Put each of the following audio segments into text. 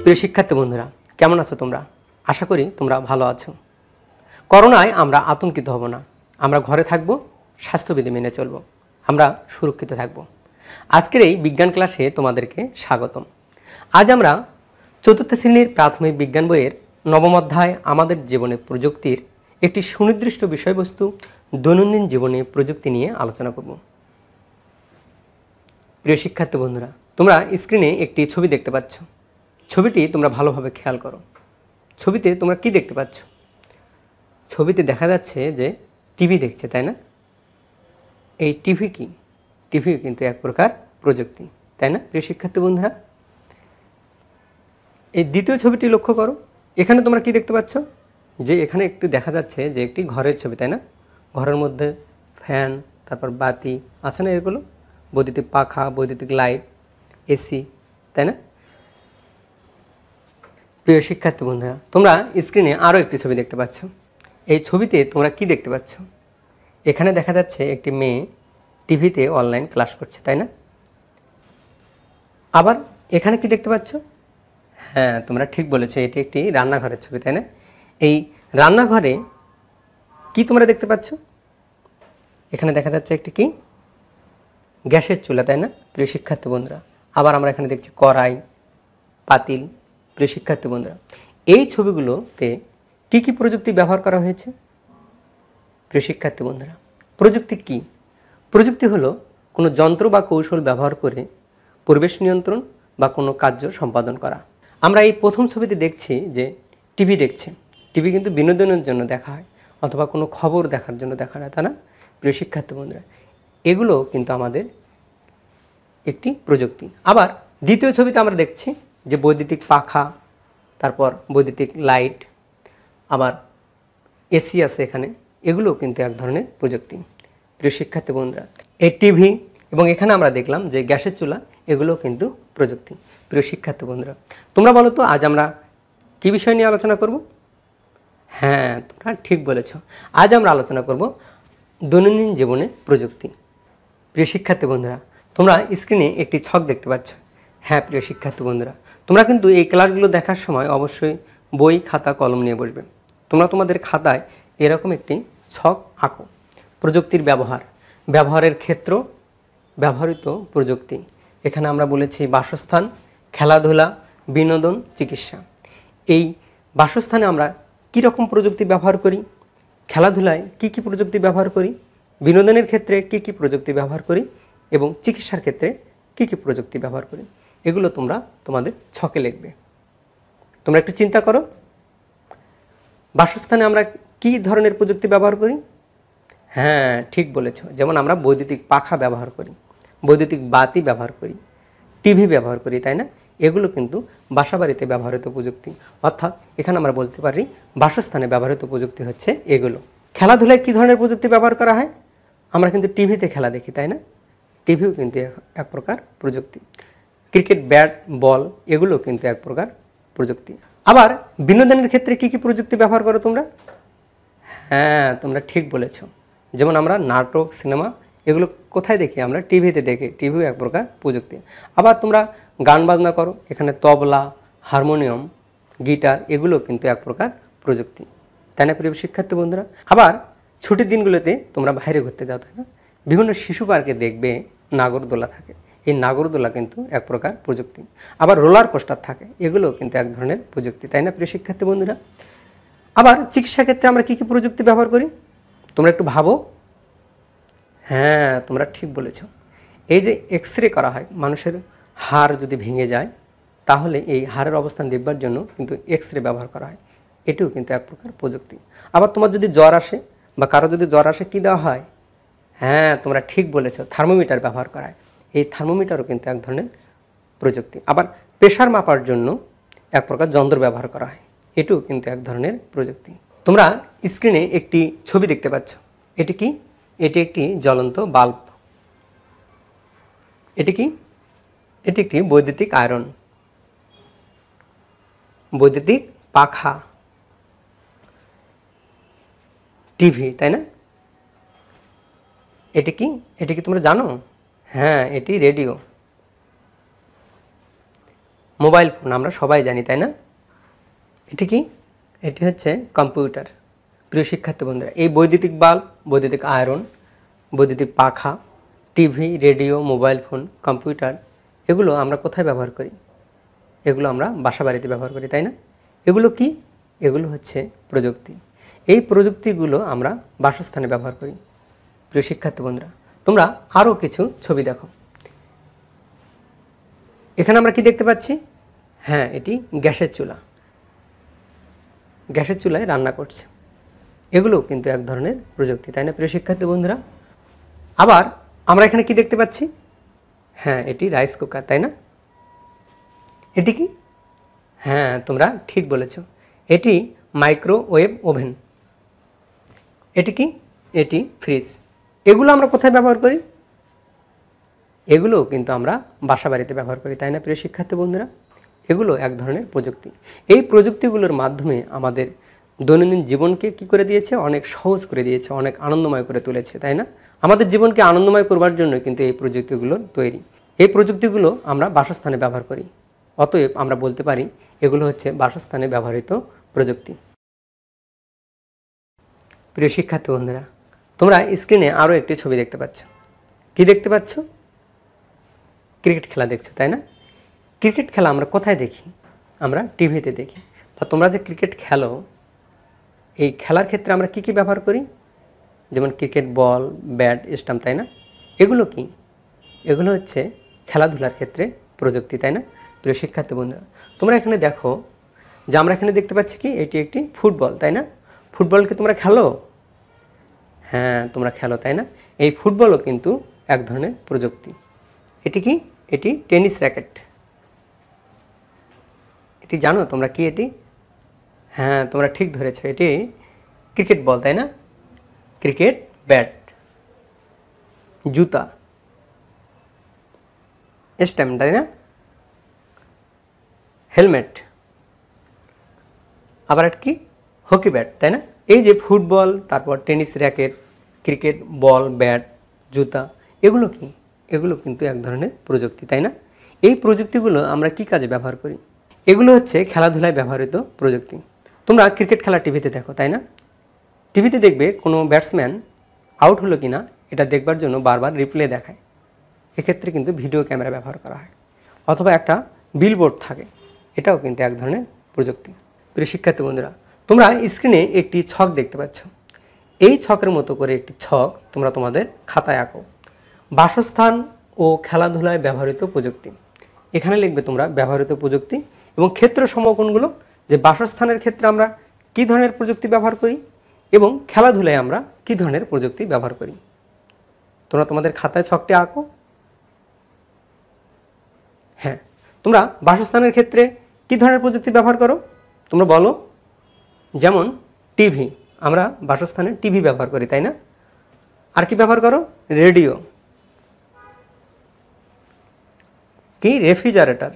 প্রিয় শিক্ষার্থী বন্ধুরা কেমন আছো তোমরা আশা করি তোমরা ভালো আছো করোনায় আমরা আতঙ্কিত হব না আমরা ঘরে থাকব স্বাস্থ্যবিধি মেনে চলব আমরা সুরক্ষিত থাকব আজকের এই বিজ্ঞান ক্লাসে তোমাদেরকে স্বাগতম আজ আমরা চতুর্থ শ্রেণীর প্রাথমিক বিজ্ঞান বইয়ের নবম অধ্যায় আমাদের জীবনে প্রযুক্তির একটি সুনির্দিষ্ট বিষয়বস্তু দৈনন্দিন জীবনে প্রযুক্তি নিয়ে আলোচনা করব প্রিয় শিক্ষার্থী বন্ধুরা তোমরা স্ক্রিনে একটি ছবি দেখতে পাচ্ছ ছবিটি তোমরা ভালোভাবে খেয়াল করো ছবিতে তোমরা কি দেখতে পাচ্ছ ছবিতে দেখা যাচ্ছে যে টিভি দেখছে তাই না এই টিভি কি টিভি কিন্তু এক প্রকার প্রযুক্তি তাই না প্রিয় শিক্ষার্থী বন্ধুরা এই দ্বিতীয় ছবিটি লক্ষ্য করো এখানে তোমরা কি দেখতে পাচ্ছ যে এখানে একটু দেখা যাচ্ছে যে একটি ঘরের ছবি তাই না ঘরের মধ্যে ফ্যান তারপর বাতি আছে না এগুলো বৈদ্যুতিক পাখা বৈদ্যুতিক লাইট এসি তাই না প্রিয় শিক্ষার্থী বন্ধুরা তোমরা স্ক্রিনে আরও একটি ছবি দেখতে পাচ্ছ এই ছবিতে তোমরা কি দেখতে পাচ্ছ এখানে দেখা যাচ্ছে একটি মেয়ে টিভিতে অনলাইন ক্লাস করছে তাই না আবার এখানে কি দেখতে পাচ্ছ হ্যাঁ তোমরা ঠিক বলেছ এটি একটি রান্নাঘরের ছবি তাই না এই রান্নাঘরে কি তোমরা দেখতে পাচ্ছ এখানে দেখা যাচ্ছে একটি কি গ্যাসের চুলা তাই না প্রিয় শিক্ষার্থী বন্ধুরা আবার আমরা এখানে দেখছি কড়াই পাতিল প্রিয় শিক্ষার্থী বন্ধুরা এই ছবিগুলোতে কি কি প্রযুক্তি ব্যবহার করা হয়েছে প্রিয় শিক্ষার্থী বন্ধুরা প্রযুক্তি কি প্রযুক্তি হলো কোনো যন্ত্র বা কৌশল ব্যবহার করে পরিবেশ নিয়ন্ত্রণ বা কোনো কার্য সম্পাদন করা আমরা এই প্রথম ছবিতে দেখছি যে টিভি দেখছে টিভি কিন্তু বিনোদনের জন্য দেখা হয় অথবা কোনো খবর দেখার জন্য দেখা হয় তা না প্রিয় শিক্ষার্থী বন্ধুরা এগুলো কিন্তু আমাদের একটি প্রযুক্তি আবার দ্বিতীয় ছবিতে আমরা দেখছি যে বৈদ্যুতিক পাখা তারপর বৈদ্যুতিক লাইট আবার এসি আছে এখানে এগুলোও কিন্তু এক ধরনের প্রযুক্তি প্রিয় শিক্ষার্থী বন্ধুরা এই টিভি এবং এখানে আমরা দেখলাম যে গ্যাসের চুলা এগুলো কিন্তু প্রযুক্তি প্রিয় শিক্ষার্থী বন্ধুরা তোমরা বলো তো আজ আমরা কি বিষয় নিয়ে আলোচনা করব হ্যাঁ তোমরা ঠিক বলেছ আজ আমরা আলোচনা করব দৈনন্দিন জীবনে প্রযুক্তি প্রিয় শিক্ষার্থী বন্ধুরা তোমরা স্ক্রিনে একটি ছক দেখতে পাচ্ছ হ্যাঁ প্রিয় শিক্ষার্থী বন্ধুরা তোমরা কিন্তু এই ক্লাসগুলো দেখার সময় অবশ্যই বই খাতা কলম নিয়ে বসবে তোমরা তোমাদের খাতায় এরকম একটি ছক আঁকো প্রযুক্তির ব্যবহার ব্যবহারের ক্ষেত্র ব্যবহৃত প্রযুক্তি এখানে আমরা বলেছি বাসস্থান খেলাধুলা বিনোদন চিকিৎসা এই বাসস্থানে আমরা কি রকম প্রযুক্তি ব্যবহার করি খেলাধুলায় কি কি প্রযুক্তি ব্যবহার করি বিনোদনের ক্ষেত্রে কি কি প্রযুক্তি ব্যবহার করি এবং চিকিৎসার ক্ষেত্রে কি কি প্রযুক্তি ব্যবহার করি এগুলো তোমরা তোমাদের ছকে লিখবে তোমরা একটু চিন্তা করো বাসস্থানে আমরা কি ধরনের প্রযুক্তি ব্যবহার করি হ্যাঁ ঠিক বলেছ যেমন আমরা বৈদ্যুতিক পাখা ব্যবহার করি বৈদ্যুতিক বাতি ব্যবহার করি টিভি ব্যবহার করি তাই না এগুলো কিন্তু বাসাবাড়িতে ব্যবহৃত প্রযুক্তি অর্থাৎ এখানে আমরা বলতে পারি বাসস্থানে ব্যবহৃত প্রযুক্তি হচ্ছে এগুলো খেলাধুলায় কী ধরনের প্রযুক্তি ব্যবহার করা হয় আমরা কিন্তু টিভিতে খেলা দেখি তাই না টিভিও কিন্তু এক প্রকার প্রযুক্তি ক্রিকেট ব্যাট বল এগুলো কিন্তু এক প্রকার প্রযুক্তি আবার বিনোদনের ক্ষেত্রে কি কি প্রযুক্তি ব্যবহার করো তোমরা হ্যাঁ তোমরা ঠিক বলেছ যেমন আমরা নাটক সিনেমা এগুলো কোথায় দেখি আমরা টিভিতে দেখি টিভিও এক প্রকার প্রযুক্তি আবার তোমরা গান বাজনা করো এখানে তবলা হারমোনিয়াম গিটার এগুলো কিন্তু এক প্রকার প্রযুক্তি তাই না প্রিয় শিক্ষার্থী বন্ধুরা আবার ছুটির দিনগুলোতে তোমরা বাইরে ঘুরতে যাও তাই না বিভিন্ন শিশু পার্কে দেখবে নাগরদোলা থাকে এই নাগরদোলা কিন্তু এক প্রকার প্রযুক্তি আবার রোলার কোস্টার থাকে এগুলো কিন্তু এক ধরনের প্রযুক্তি তাই না প্রিয় শিক্ষার্থী বন্ধুরা আবার চিকিৎসা ক্ষেত্রে আমরা কী কী প্রযুক্তি ব্যবহার করি তোমরা একটু ভাবো হ্যাঁ তোমরা ঠিক বলেছ এই যে এক্স রে করা হয় মানুষের হাড় যদি ভেঙে যায় তাহলে এই হাড়ের অবস্থান দেখবার জন্য কিন্তু এক্স রে ব্যবহার করা হয় এটিও কিন্তু এক প্রকার প্রযুক্তি আবার তোমার যদি জ্বর আসে বা কারো যদি জ্বর আসে কী দেওয়া হয় হ্যাঁ তোমরা ঠিক বলেছ থার্মোমিটার ব্যবহার করায় এই থার্মোমিটারও কিন্তু এক ধরনের প্রযুক্তি আবার প্রেশার মাপার জন্য এক প্রকার যন্ত্র ব্যবহার করা হয় এটিও কিন্তু এক ধরনের প্রযুক্তি তোমরা স্ক্রিনে একটি ছবি দেখতে পাচ্ছ এটি কি এটি একটি জ্বলন্ত বাল্ব এটি কি এটি একটি বৈদ্যুতিক আয়রন বৈদ্যুতিক পাখা টিভি তাই না এটি কি এটি কি তোমরা জানো হ্যাঁ এটি রেডিও মোবাইল ফোন আমরা সবাই জানি তাই না এটি কি এটি হচ্ছে কম্পিউটার প্রিয় শিক্ষার্থী বন্ধুরা এই বৈদ্যুতিক বাল্ব বৈদ্যুতিক আয়রন বৈদ্যুতিক পাখা TV radio mobile phone computer এগুলো আমরা কোথায় ব্যবহার করি এগুলো আমরা বাসা বাড়িতে ব্যবহার করি তাই না এগুলো কি এগুলো হচ্ছে প্রযুক্তি এই প্রযুক্তিগুলো আমরা বাসস্থানে ব্যবহার করি প্রিয় শিক্ষার্থী বন্ধুরা তোমরা আরও কিছু ছবি দেখো এখানে আমরা কি দেখতে পাচ্ছি হ্যাঁ এটি গ্যাসের চুলা গ্যাসের চুলায় রান্না করছে এগুলো কিন্তু এক ধরনের প্রযুক্তি তাই না প্রিয় শিক্ষার্থী বন্ধুরা আবার আমরা এখানে কি দেখতে পাচ্ছি হ্যাঁ এটি রাইস কুকার তাই না এটি কি হ্যাঁ তোমরা ঠিক বলেছ এটি মাইক্রোওয়েভ ওভেন এটি কি এটি ফ্রিজ এগুলো আমরা কোথায় ব্যবহার করি এগুলো কিন্তু আমরা বাসা বাড়িতে ব্যবহার করি তাই না প্রিয় শিক্ষার্থী বন্ধুরা এগুলো এক ধরনের প্রযুক্তি এই প্রযুক্তিগুলোর মাধ্যমে আমাদের দৈনন্দিন জীবনকে কি করে দিয়েছে অনেক সহজ করে দিয়েছে অনেক আনন্দময় করে তুলেছে তাই না আমাদের জীবনকে আনন্দময় করবার জন্য কিন্তু এই প্রযুক্তিগুলো তৈরি এই প্রযুক্তিগুলো আমরা বাসস্থানে ব্যবহার করি অতএব আমরা বলতে পারি এগুলো হচ্ছে বাসস্থানে ব্যবহৃত প্রযুক্তি প্রিয় শিক্ষার্থী বন্ধুরা তোমরা স্ক্রিনে আরও একটি ছবি দেখতে পাচ্ছ কি দেখতে পাচ্ছ ক্রিকেট খেলা দেখছো তাই না ক্রিকেট খেলা আমরা কোথায় দেখি আমরা টিভিতে দেখি বা তোমরা যে ক্রিকেট খেলো এই খেলার ক্ষেত্রে আমরা কি কি ব্যবহার করি যেমন ক্রিকেট বল ব্যাট স্টাম্প তাই না এগুলো কি এগুলো হচ্ছে খেলাধুলার ক্ষেত্রে প্রযুক্তি তাই না প্রিয় শিক্ষার্থী বন্ধুরা তোমরা এখানে দেখো যে আমরা এখানে দেখতে পাচ্ছি কি এটি একটি ফুটবল তাই না ফুটবলকে তোমরা খেলো হ্যাঁ তোমরা খেলো তাই না এই ফুটবলও কিন্তু এক ধরনের প্রযুক্তি এটি কি এটি টেনিস র্যাকেট এটি জানো তোমরা কি এটি হ্যাঁ তোমরা ঠিক ধরেছো এটি ক্রিকেট বল তাই না ক্রিকেট ব্যাট জুতা স্ট্যাম তাই না হেলমেট আবার কি হকি ব্যাট তাই না এই যে ফুটবল তারপর tennis racket cricket ball bat জুতা এগুলো কি এগুলো কিন্তু এক ধরনের প্রযুক্তি তাই না এই প্রযুক্তিগুলো আমরা কি কাজে ব্যবহার করি এগুলো হচ্ছে খেলাধুলায় ব্যবহৃত প্রযুক্তি তোমরা ক্রিকেট খেলা টিভিতে দেখো তাই না টিভিতে দেখবে কোনো ব্যাটসম্যান আউট হলো কি না এটা দেখবার জন্য বারবার রিপ্লে দেখায় এক্ষেত্রে কিন্তু ভিডিও ক্যামেরা ব্যবহার করা হয় অথবা একটা বিলবোর্ড থাকে এটাও কিন্তু এক ধরনের প্রযুক্তি প্রিয় শিক্ষার্থী বন্ধুরা তোমরা স্ক্রিনে একটি ছক দেখতে পাচ্ছ এই ছকের মতো করে একটি ছক তোমরা তোমাদের খাতায় আঁকো বাসস্থান ও খেলাধুলায় ব্যবহৃত প্রযুক্তি এখানে লিখবে তোমরা ব্যবহৃত প্রযুক্তি এবং ক্ষেত্র সমকোণগুলো যে বাসস্থানের ক্ষেত্রে আমরা কী ধরনের প্রযুক্তি ব্যবহার করি এবং খেলাধুলায় আমরা কী ধরনের প্রযুক্তি ব্যবহার করি তোমরা তোমাদের খাতায় ছকটি আঁকো হ্যাঁ তোমরা বাসস্থানের ক্ষেত্রে কী ধরনের প্রযুক্তি ব্যবহার করো তোমরা বলো যেমন টিভি আমরা বাসস্থানে টিভি ব্যবহার করি তাই না আর কি ব্যবহার করো রেডিও কি রেফ্রিজারেটার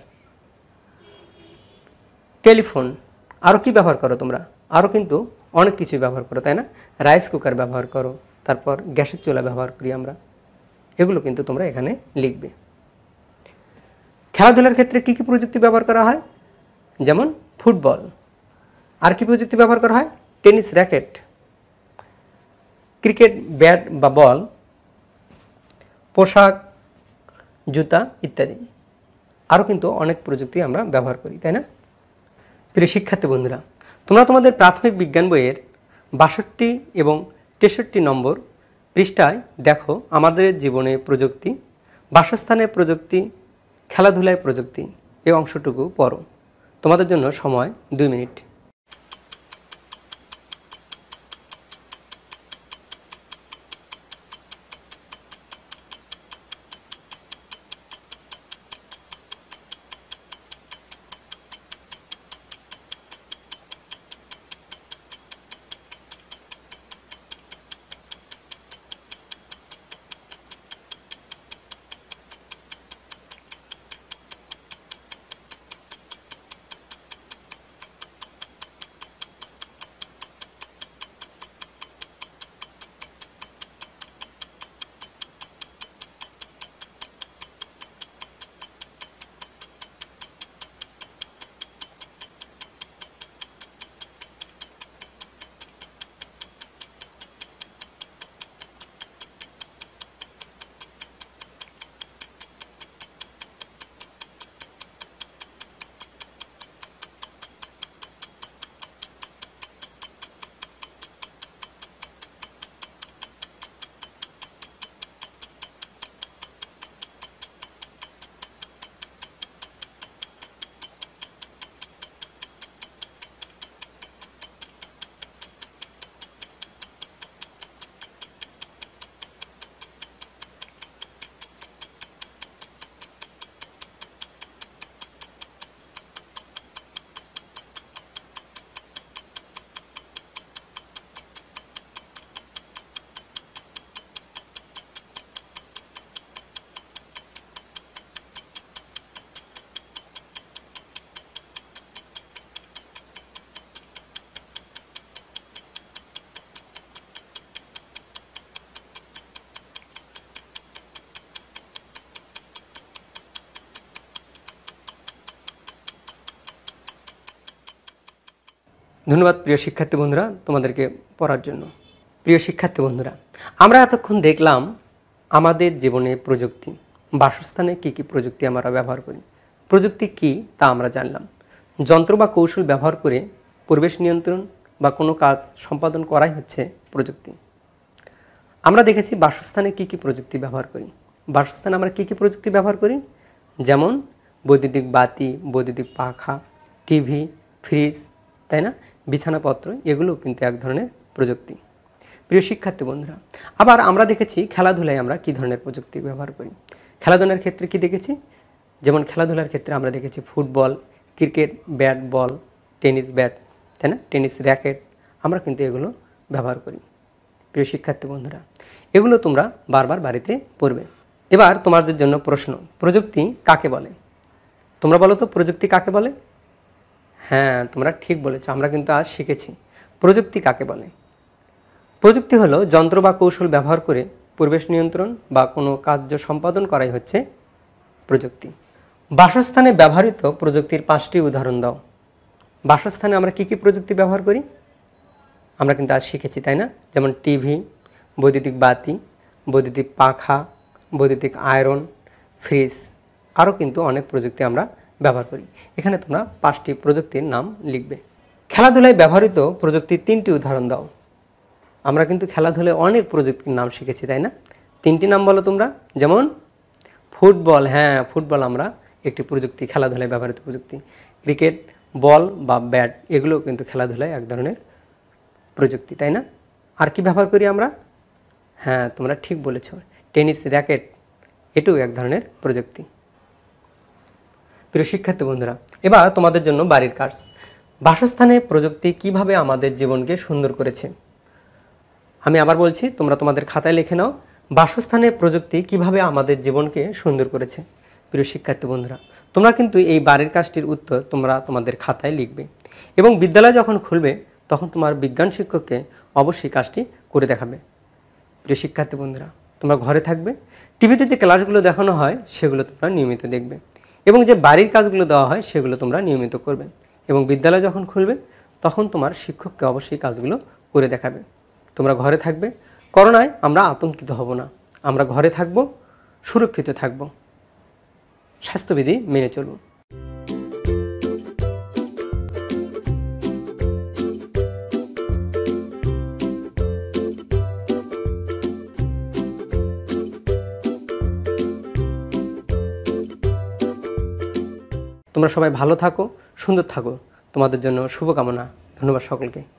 টেলিফোন আরও কি ব্যবহার করো তোমরা আরও কিন্তু অনেক কিছু ব্যবহার করো তাই না রাইস কুকার ব্যবহার করো তারপর গ্যাসের চুলা ব্যবহার করি আমরা এগুলো কিন্তু তোমরা এখানে লিখবে খেলাধুলার ক্ষেত্রে কী কী প্রযুক্তি ব্যবহার করা হয় যেমন ফুটবল আর কি প্রযুক্তি ব্যবহার করা হয় টেনিস র্যাকেট ক্রিকেট ব্যাট বা বল পোশাক জুতা ইত্যাদি আরও কিন্তু অনেক প্রযুক্তি আমরা ব্যবহার করি তাই না প্রিয় শিক্ষার্থী বন্ধুরা তোমরা তোমাদের প্রাথমিক বিজ্ঞান বইয়ের বাষট্টি এবং তেষট্টি নম্বর পৃষ্ঠায় দেখো আমাদের জীবনে প্রযুক্তি বাসস্থানে প্রযুক্তি খেলাধুলায় প্রযুক্তি এই অংশটুকু পড়ো তোমাদের জন্য সময় দুই মিনিট ধন্যবাদ প্রিয় শিক্ষার্থী বন্ধুরা তোমাদেরকে পড়ার জন্য প্রিয় শিক্ষার্থী বন্ধুরা আমরা এতক্ষণ দেখলাম আমাদের জীবনে প্রযুক্তি বাসস্থানে কি কি প্রযুক্তি আমরা ব্যবহার করি প্রযুক্তি কি তা আমরা জানলাম যন্ত্র বা কৌশল ব্যবহার করে পরিবেশ নিয়ন্ত্রণ বা কোনো কাজ সম্পাদন করাই হচ্ছে প্রযুক্তি আমরা দেখেছি বাসস্থানে কি কি প্রযুক্তি ব্যবহার করি বাসস্থানে আমরা কি কি প্রযুক্তি ব্যবহার করি যেমন বৈদ্যুতিক বাতি বৈদ্যুতিক পাখা টিভি ফ্রিজ তাই না বিছানাপত্র এগুলো কিন্তু এক ধরনের প্রযুক্তি প্রিয় শিক্ষার্থী বন্ধুরা আবার আমরা দেখেছি খেলাধুলায় আমরা কি ধরনের প্রযুক্তি ব্যবহার করি খেলাধুলার ক্ষেত্রে কি দেখেছি যেমন খেলাধুলার ক্ষেত্রে আমরা দেখেছি football cricket bat ball tennis bat তাই না টেনিস র্যাকেট আমরা কিন্তু এগুলো ব্যবহার করি প্রিয় শিক্ষার্থী বন্ধুরা এগুলো তোমরা বারবার বাড়িতে পড়বে এবার তোমাদের জন্য প্রশ্ন প্রযুক্তি কাকে বলে তোমরা বলো তো প্রযুক্তি কাকে বলে হ্যাঁ তোমরা ঠিক বলেছ আমরা কিন্তু আজ শিখেছি প্রযুক্তি কাকে বলে প্রযুক্তি হলো যন্ত্র বা কৌশল ব্যবহার করে পরিবেশ নিয়ন্ত্রণ বা কোনো কার্য সম্পাদন করাই হচ্ছে প্রযুক্তি বাসস্থানে ব্যবহৃত প্রযুক্তির পাঁচটি উদাহরণ দাও বাসস্থানে আমরা কি কি প্রযুক্তি ব্যবহার করি আমরা কিন্তু আজ শিখেছি তাই না যেমন টিভি বৈদ্যুতিক বাতি বৈদ্যুতিক পাখা বৈদ্যুতিক আয়রন ফ্রিজ আরও কিন্তু অনেক প্রযুক্তি আমরা ব্যবহার করি এখানে তোমরা পাঁচটি প্রযুক্তির নাম লিখবে খেলাধুলায় ব্যবহৃত প্রযুক্তির তিনটি উদাহরণ দাও আমরা কিন্তু খেলাধুলায় অনেক প্রযুক্তির নাম শিখেছি তাই না তিনটি নাম বলো তোমরা যেমন ফুটবল হ্যাঁ ফুটবল আমরা একটি প্রযুক্তি খেলাধুলায় ব্যবহৃত প্রযুক্তি ক্রিকেট বল বা ব্যাট এগুলো কিন্তু খেলাধুলায় এক ধরনের প্রযুক্তি তাই না আর কি ব্যবহার করি আমরা হ্যাঁ তোমরা ঠিক বলেছ টেনিস র্যাকেট এটাও এক ধরনের প্রযুক্তি প্রিয় শিক্ষার্থী বন্ধুরা এবার তোমাদের জন্য বাড়ির কাজ বাসস্থানে প্রযুক্তি কিভাবে আমাদের জীবনকে সুন্দর করেছে আমি আবার বলছি তোমরা তোমাদের খাতায় লিখে নাও বাসস্থানে প্রযুক্তি কিভাবে আমাদের জীবনকে সুন্দর করেছে প্রিয় শিক্ষার্থী বন্ধুরা তোমরা কিন্তু এই বাড়ির কাজটির উত্তর তোমরা তোমাদের খাতায় লিখবে এবং বিদ্যালয় যখন খুলবে তখন তোমার বিজ্ঞান শিক্ষককে অবশ্যই কাজটি করে দেখাবে প্রিয় শিক্ষার্থী বন্ধুরা তোমরা ঘরে থাকবে টিভিতে যে ক্লাসগুলো দেখানো হয় সেগুলো তোমরা নিয়মিত দেখবে এবং যে বাড়ির কাজগুলো দেওয়া হয় সেগুলো তোমরা নিয়মিত করবে এবং বিদ্যালয় যখন খুলবে তখন তোমার শিক্ষককে অবশ্যই কাজগুলো করে দেখাবে তোমরা ঘরে থাকবে করোনায় আমরা আতঙ্কিত হব না আমরা ঘরে থাকব সুরক্ষিত থাকব স্বাস্থ্যবিধি মেনে চলবো তোমরা সবাই ভালো থাকো সুন্দর থাকো তোমাদের জন্য শুভকামনা ধন্যবাদ সকলকে